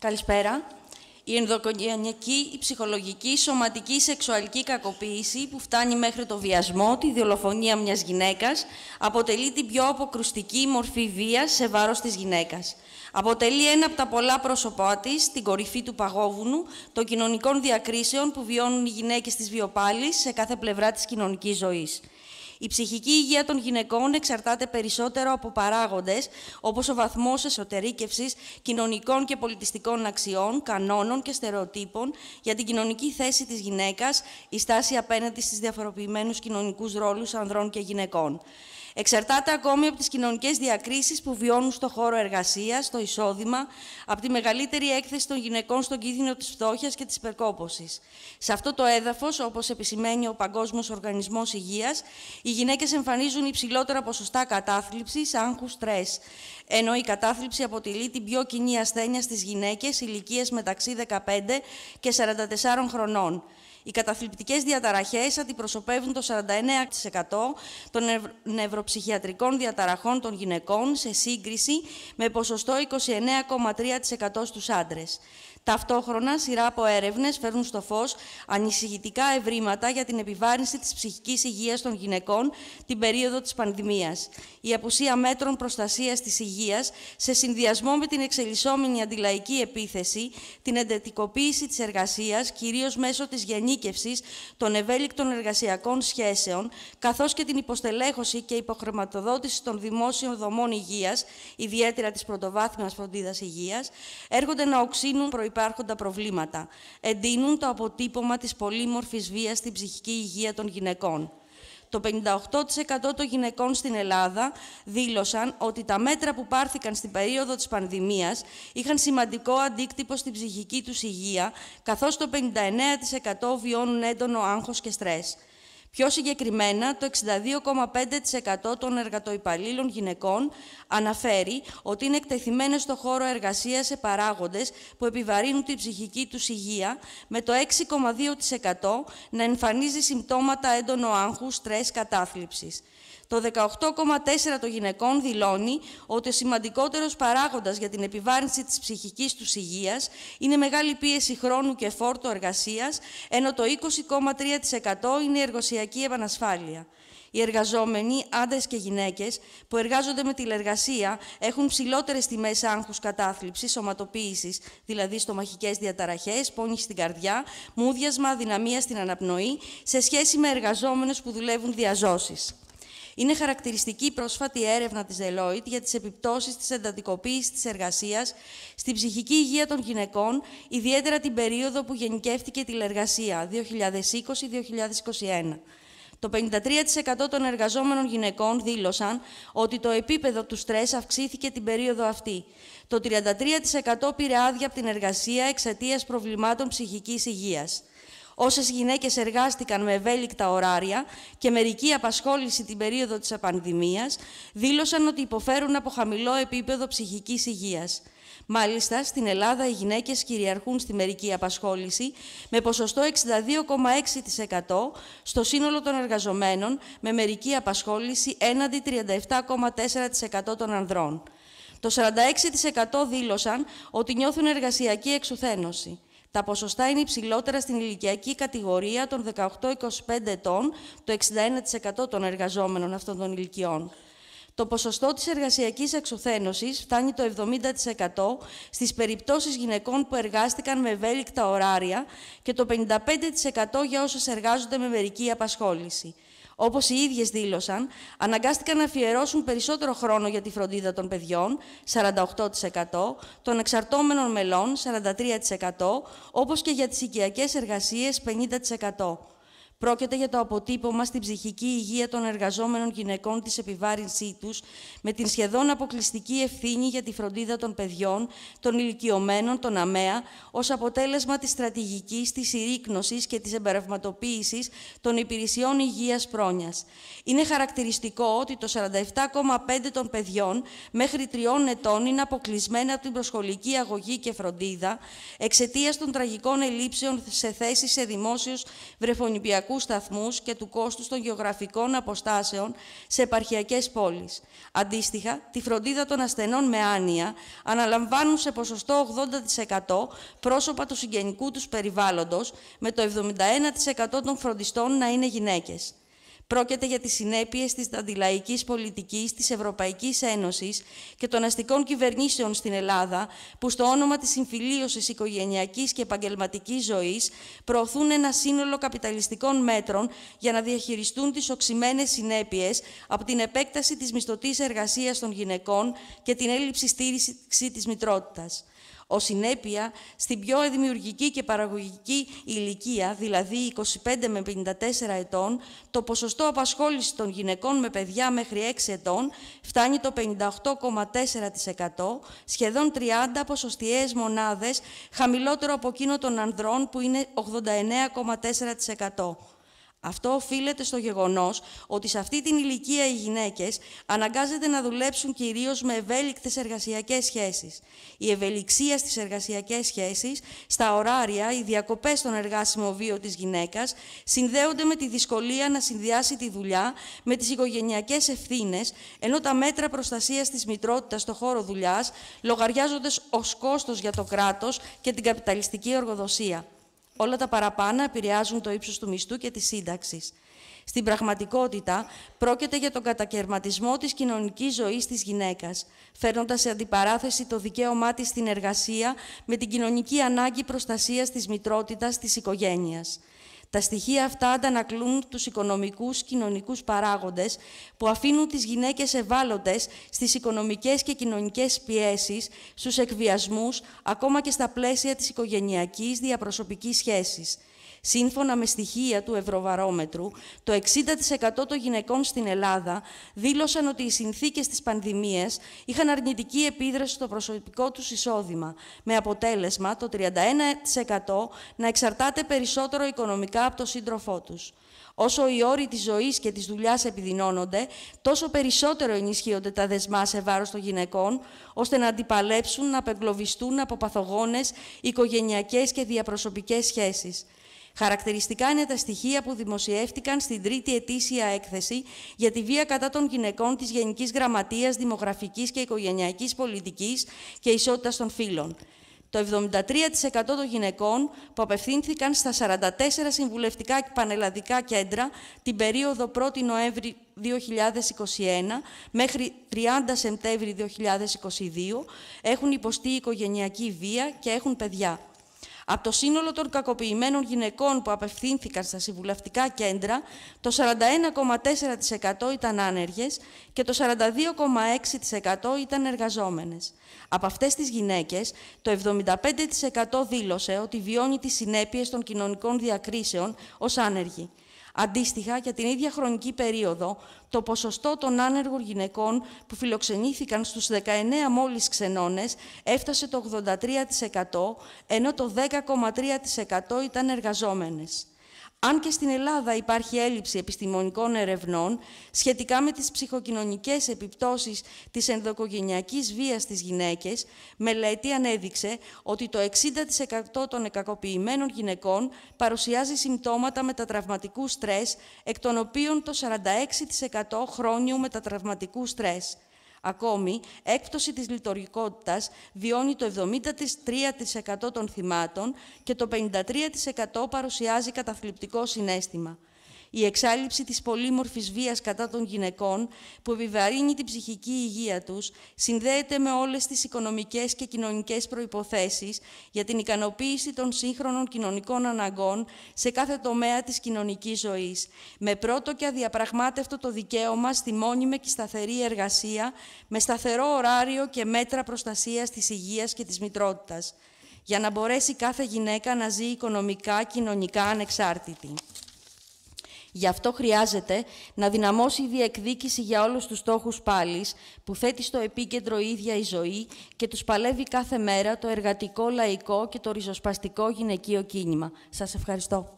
Καλησπέρα. Η ενδοκογενειακή, η ψυχολογική, η σωματική, η σεξουαλική κακοποίηση που φτάνει μέχρι το βιασμό, τη δολοφονία μιας γυναίκας, αποτελεί την πιο αποκρουστική μορφή βίας σε βάρος της γυναίκας. Αποτελεί ένα από τα πολλά πρόσωπά της, την κορυφή του παγόβουνου, των κοινωνικών διακρίσεων που βιώνουν οι γυναίκες της βιοπάλης σε κάθε πλευρά της κοινωνικής ζωής. Η ψυχική υγεία των γυναικών εξαρτάται περισσότερο από παράγοντες όπως ο βαθμός εσωτερήκευσης κοινωνικών και πολιτιστικών αξιών, κανόνων και στερεοτύπων για την κοινωνική θέση της γυναίκας, η στάση απέναντι στις διαφοροποιημένους κοινωνικούς ρόλους ανδρών και γυναικών. Εξαρτάται ακόμη από τις κοινωνικές διακρίσεις που βιώνουν στο χώρο εργασίας, στο εισόδημα, από τη μεγαλύτερη έκθεση των γυναικών στον κίνδυνο της φτώχειας και της υπερκόπωσης. Σε αυτό το έδαφος, όπως επισημαίνει ο Παγκόσμιος Οργανισμός Υγείας, οι γυναίκες εμφανίζουν υψηλότερα ποσοστά κατάθλιψης, άγχους, στρες. ενώ η κατάθλιψη αποτελεί την πιο κοινή ασθένεια στις γυναίκες, ηλικίες μεταξύ 15 και 44 χρονών. Οι καταθλιπτικές διαταραχές αντιπροσωπεύουν το 49% των νευροψυχιατρικών διαταραχών των γυναικών σε σύγκριση με ποσοστό 29,3% στους άντρες. Ταυτόχρονα, σειρά από έρευνες φέρνουν στο φως ανησυχητικά ευρήματα για την επιβάρυνση της ψυχικής υγείας των γυναικών την περίοδο της πανδημίας. Η απουσία μέτρων προστασίας της υγείας σε συνδυασμό με την εξελισσόμενη αντιλαϊκή επίθεση, την εντετικοποίηση της εργασίας, κυρίως μέσω της γενίκευσης των ευέλικτων εργασιακών σχέσεων, καθώς και την υποστελέχωση και υποχρεματοδότηση των δημόσιων δομών υγείας, ιδιαίτερα της πρωτοβάθμιας φροντίδας υγείας, έρχονται να οξύνουν προϋπάρχοντα προβλήματα. Εντείνουν το αποτύπωμα της πολύμορφης βίας στην ψυχική υγεία των γυναικών. Το 58% των γυναικών στην Ελλάδα δήλωσαν ότι τα μέτρα που πάρθηκαν στην περίοδο της πανδημίας είχαν σημαντικό αντίκτυπο στην ψυχική τους υγεία, καθώς το 59% βιώνουν έντονο άγχος και στρες. Πιο συγκεκριμένα, το 62,5% των εργατοϊπαλλήλων γυναικών αναφέρει ότι είναι εκτεθειμένες στο χώρο εργασίας σε παράγοντες που επιβαρύνουν την ψυχική τους υγεία, με το 6,2% να εμφανίζει συμπτώματα έντονο άγχους, στρες, κατάθλιψης. Το 18,4% των γυναικών δηλώνει ότι ο σημαντικότερος παράγοντας για την επιβάρυνση της ψυχικής τους υγείας είναι μεγάλη πίεση χρόνου και φόρτου εργασίας, ενώ το 20,3% είναι η εργοσιακή επανασφάλεια. Οι εργαζόμενοι, άντρες και γυναίκες, που εργάζονται με τηλεργασία, έχουν ψηλότερες τιμές άγχους κατάθλιψης, σωματοποίησης, δηλαδή στομαχικές διαταραχές, πόνιση στην καρδιά, μούδιασμα, αδυναμία στην αναπνοή, σε σχέση με εργαζόμενους που δουλεύουν διαζώσεις. Είναι χαρακτηριστική η πρόσφατη έρευνα της Deloitte για τις επιπτώσεις της εντατικοποίησης της εργασίας στην ψυχική υγεία των γυναικών, ιδιαίτερα την περίοδο που γενικεύτηκε η τηλεργασία, 2020-2021. Το 53% των εργαζόμενων γυναικών δήλωσαν ότι το επίπεδο του στρες αυξήθηκε την περίοδο αυτή. Το 33% πήρε άδεια από την εργασία εξαιτίας προβλημάτων ψυχικής υγείας. Όσες γυναίκες εργάστηκαν με ευέλικτα ωράρια και μερική απασχόληση την περίοδο της πανδημία, δήλωσαν ότι υποφέρουν από χαμηλό επίπεδο ψυχικής υγείας. Μάλιστα, στην Ελλάδα οι γυναίκες κυριαρχούν στη μερική απασχόληση με ποσοστό 62,6% στο σύνολο των εργαζομένων με μερική απασχόληση έναντι 37,4% των ανδρών. Το 46% δήλωσαν ότι νιώθουν εργασιακή εξουθένωση. Τα ποσοστά είναι υψηλότερα στην ηλικιακή κατηγορία των 18-25 ετών, το 61% των εργαζόμενων αυτών των ηλικιών. Το ποσοστό της εργασιακής εξουθένωσης φτάνει το 70% στις περιπτώσεις γυναικών που εργάστηκαν με ευέλικτα ωράρια και το 55% για όσες εργάζονται με μερική απασχόληση. Όπως οι ίδιες δήλωσαν, αναγκάστηκαν να αφιερώσουν περισσότερο χρόνο για τη φροντίδα των παιδιών, 48%, των εξαρτώμενων μελών, 43%, όπως και για τις οικιακές εργασίες, 50%. Πρόκειται για το αποτύπωμα στην ψυχική υγεία των εργαζόμενων γυναικών της επιβάρυνσή τους, με την σχεδόν αποκλειστική ευθύνη για τη φροντίδα των παιδιών, των ηλικιωμένων, των ΑΜΕΑ, ως αποτέλεσμα της στρατηγικής, της συρρήκνωσης και της εμπερευματοποίησης των υπηρεσιών υγείας πρόνοιας. Είναι χαρακτηριστικό ότι το 47,5% των παιδιών μέχρι τριών ετών είναι αποκλεισμένα από την προσχολική αγωγή και φροντίδα εξαιτίας των τραγικών ελλείψεων σε θέσεις σε δημόσιους βρεφονιπιακούς και του κόστους των γεωγραφικών αποστάσεων σε επαρχιακές πόλεις. Αντίστοιχα, τη φροντίδα των ασθενών με άνοια αναλαμβάνουν σε ποσοστό 80% πρόσωπα του συγγενικού τους περιβάλλοντος, με το 71% των φροντιστών να είναι γυναίκες. Πρόκειται για τις συνέπειες της αντιλαϊκής πολιτικής της Ευρωπαϊκής Ένωσης και των αστικών κυβερνήσεων στην Ελλάδα, που στο όνομα της συμφιλίωσης οικογενειακής και επαγγελματικής ζωής προωθούν ένα σύνολο καπιταλιστικών μέτρων για να διαχειριστούν τις οξυμένες συνέπειες από την επέκταση της μισθωτής εργασίας των γυναικών και την έλλειψη στήριξη της μητρότητας. Ω συνέπεια, στην πιο δημιουργική και παραγωγική ηλικία, δηλαδή 25 με 54 ετών, το ποσοστό απασχόλησης των γυναικών με παιδιά μέχρι 6 ετών φτάνει το 58,4%, σχεδόν 30 ποσοστιαίες μονάδες, χαμηλότερο από εκείνο των ανδρών που είναι 89,4%. Αυτό οφείλεται στο γεγονός ότι σε αυτή την ηλικία οι γυναίκες αναγκάζεται να δουλέψουν κυρίως με ευέλικτες εργασιακές σχέσεις. Η ευελιξία στις εργασιακές σχέσεις, στα ωράρια, οι διακοπές στον εργάσιμο βίο της γυναίκας συνδέονται με τη δυσκολία να συνδυάσει τη δουλειά με τις οικογενειακές ευθύνες, ενώ τα μέτρα προστασίας της μητρότητας στο χώρο δουλειάς λογαριάζονται ως κόστος για το κράτος και την καπιταλιστική οργοδοσία όλα τα παραπάνω επηρεάζουν το ύψος του μισθού και της σύνταξης. Στην πραγματικότητα, πρόκειται για τον κατακαιρματισμό της κοινωνικής ζωής της γυναίκας, φέρνοντας σε αντιπαράθεση το δικαίωμά της στην εργασία με την κοινωνική ανάγκη προστασίας της μητρότητας της οικογένειας. Τα στοιχεία αυτά αντανακλούν τους οικονομικούς, κοινωνικούς παράγοντες που αφήνουν τις γυναίκες ευάλωτες στις οικονομικές και κοινωνικές πιέσεις, στους εκβιασμούς, ακόμα και στα πλαίσια της οικογενειακής διαπροσωπικής σχέσης. Σύμφωνα με στοιχεία του Ευρωβαρόμετρου, το 60% των γυναικών στην Ελλάδα δήλωσαν ότι οι συνθήκες της πανδημίας είχαν αρνητική επίδραση στο προσωπικό τους εισόδημα, με αποτέλεσμα το 31% να εξαρτάται περισσότερο οικονομικά από τον σύντροφό τους. Όσο οι όροι της ζωής και της δουλειάς επιδεινώνονται, τόσο περισσότερο ενισχύονται τα δεσμά σε βάρος των γυναικών, ώστε να αντιπαλέψουν να απεγκλωβιστούν από παθογόνες οικογενειακές και διαπροσωπικές σχέσεις. Χαρακτηριστικά είναι τα στοιχεία που δημοσιεύτηκαν στην τρίτη ετήσια έκθεση για τη βία κατά των γυναικών της Γενικής Γραμματείας Δημογραφικής και Οικογενειακής Πολιτικής και Ισότητας των Φύλων. Το 73% των γυναικών που απευθύνθηκαν στα 44 συμβουλευτικά και πανελλαδικά κέντρα την περίοδο 1η Νοέμβρη 2021 μέχρι 30 Σεπτέμβρη 2022 έχουν υποστεί οικογενειακή βία και έχουν παιδιά. Από το σύνολο των κακοποιημένων γυναικών που απευθύνθηκαν στα συμβουλευτικά κέντρα, το 41,4% ήταν άνεργες και το 42,6% ήταν εργαζόμενες. Από αυτές τις γυναίκες, το 75% δήλωσε ότι βιώνει τις συνέπειες των κοινωνικών διακρίσεων ως άνεργοι. Αντίστοιχα, για την ίδια χρονική περίοδο, το ποσοστό των άνεργων γυναικών που φιλοξενήθηκαν στους 19 μόλις ξενώνες έφτασε το 83%, ενώ το 10,3% ήταν εργαζόμενες. Αν και στην Ελλάδα υπάρχει έλλειψη επιστημονικών ερευνών σχετικά με τις ψυχοκοινωνικές επιπτώσεις της ενδοκογενειακής βίας στις γυναίκες, μελέτη ανέδειξε ότι το 60% των εκακοποιημένων γυναικών παρουσιάζει συμπτώματα μετατραυματικού στρες, εκ των οποίων το 46% χρόνιου μετατραυματικού στρες. Ακόμη, έκπτωση της λειτουργικότητας βιώνει το 73% των θυμάτων και το 53% παρουσιάζει καταθλιπτικό συνέστημα η εξάλληψη της πολύμορφης βίας κατά των γυναικών που επιβαρύνει την ψυχική υγεία τους συνδέεται με όλες τις οικονομικές και κοινωνικές προϋποθέσεις για την ικανοποίηση των σύγχρονων κοινωνικών αναγκών σε κάθε τομέα της κοινωνικής ζωής, με πρώτο και αδιαπραγμάτευτο το δικαίωμα στη μόνιμη και σταθερή εργασία, με σταθερό ωράριο και μέτρα προστασίας της υγείας και της μητρότητας για να μπορέσει κάθε γυναίκα να ζει οικονομικά, κοινωνικά ανεξάρτητη. Γι' αυτό χρειάζεται να δυναμώσει η διεκδίκηση για όλους τους στόχους πάλης, που θέτει στο επίκεντρο η ίδια η ζωή και τους παλεύει κάθε μέρα το εργατικό, λαϊκό και το ριζοσπαστικό γυναικείο κίνημα. Σας ευχαριστώ.